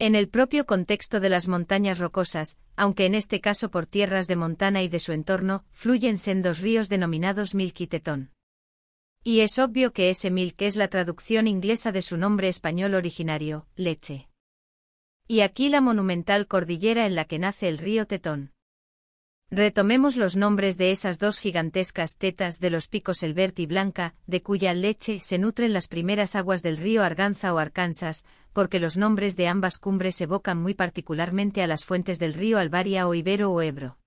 En el propio contexto de las montañas rocosas, aunque en este caso por tierras de Montana y de su entorno, fluyen sendos ríos denominados Milk y Tetón. Y es obvio que ese Milk es la traducción inglesa de su nombre español originario, leche. Y aquí la monumental cordillera en la que nace el río Tetón. Retomemos los nombres de esas dos gigantescas tetas de los picos Elbert y Blanca, de cuya leche se nutren las primeras aguas del río Arganza o Arkansas, porque los nombres de ambas cumbres evocan muy particularmente a las fuentes del río Albaria o Ibero o Ebro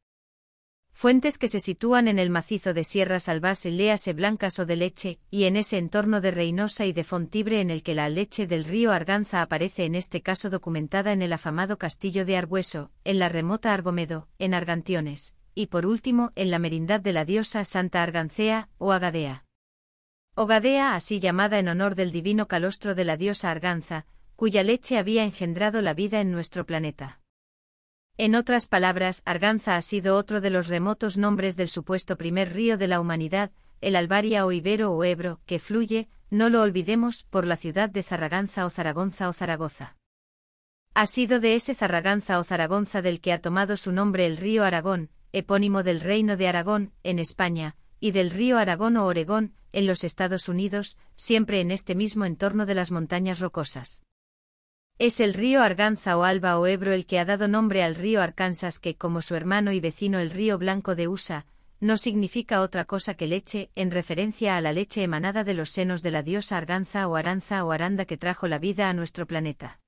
fuentes que se sitúan en el macizo de sierras y léase blancas o de leche, y en ese entorno de Reynosa y de Fontibre en el que la leche del río Arganza aparece en este caso documentada en el afamado castillo de Argüeso, en la remota Argomedo, en Argantiones, y por último en la merindad de la diosa Santa Argancea, o Agadea. Ogadea, así llamada en honor del divino calostro de la diosa Arganza, cuya leche había engendrado la vida en nuestro planeta. En otras palabras, Arganza ha sido otro de los remotos nombres del supuesto primer río de la humanidad, el Albaria o Ibero o Ebro, que fluye, no lo olvidemos, por la ciudad de Zarraganza o Zaragoza o Zaragoza. Ha sido de ese Zarraganza o Zaragonza del que ha tomado su nombre el río Aragón, epónimo del Reino de Aragón, en España, y del río Aragón o Oregón, en los Estados Unidos, siempre en este mismo entorno de las montañas rocosas. Es el río Arganza o Alba o Ebro el que ha dado nombre al río Arkansas que, como su hermano y vecino el río Blanco de USA, no significa otra cosa que leche, en referencia a la leche emanada de los senos de la diosa Arganza o Aranza o Aranda que trajo la vida a nuestro planeta.